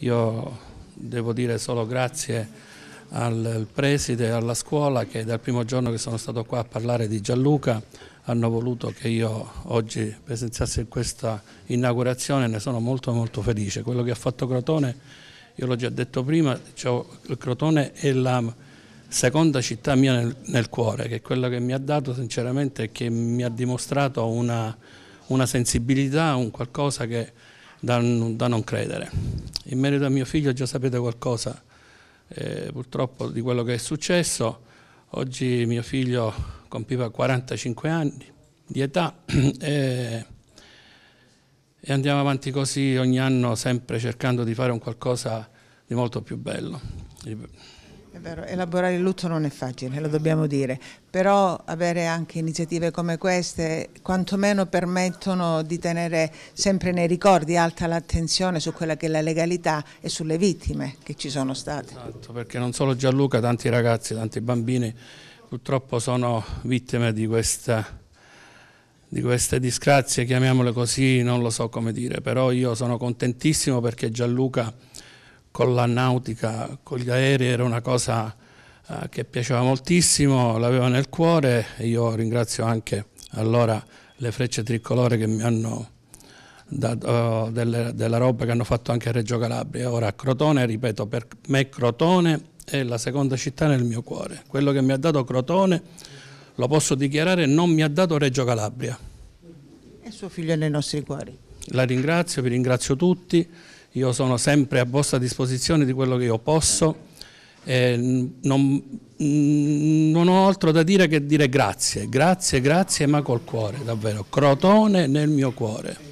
Io devo dire solo grazie al preside e alla scuola che dal primo giorno che sono stato qua a parlare di Gianluca hanno voluto che io oggi presenziassi questa inaugurazione e ne sono molto molto felice. Quello che ha fatto Crotone, io l'ho già detto prima, cioè Crotone è la seconda città mia nel, nel, cuore, che è quella che mi ha dato sinceramente e che mi ha dimostrato una, una sensibilità, un qualcosa che da, da non credere. In merito a mio figlio già sapete qualcosa eh, purtroppo di quello che è successo. Oggi mio figlio compiva 45 anni di età e, e andiamo avanti così ogni anno sempre cercando di fare un qualcosa di molto più bello. È vero, elaborare il lutto non è facile, lo dobbiamo dire, però avere anche iniziative come queste quantomeno permettono di tenere sempre nei ricordi alta l'attenzione su quella che è la legalità e sulle vittime che ci sono state. Esatto, perché non solo Gianluca, tanti ragazzi, tanti bambini purtroppo sono vittime di, questa, di queste disgrazie, chiamiamole così, non lo so come dire, però io sono contentissimo perché Gianluca con la nautica, con gli aerei, era una cosa eh, che piaceva moltissimo, l'aveva nel cuore e io ringrazio anche allora le frecce tricolore che mi hanno dato delle, della roba che hanno fatto anche a Reggio Calabria. Ora Crotone, ripeto, per me Crotone è la seconda città nel mio cuore. Quello che mi ha dato Crotone, lo posso dichiarare, non mi ha dato Reggio Calabria. È suo figlio nei nostri cuori. La ringrazio, vi ringrazio tutti io sono sempre a vostra disposizione di quello che io posso, eh, non, non, ho altro da dire che dire grazie, grazie, grazie, ma col cuore, davvero, crotone nel mio cuore.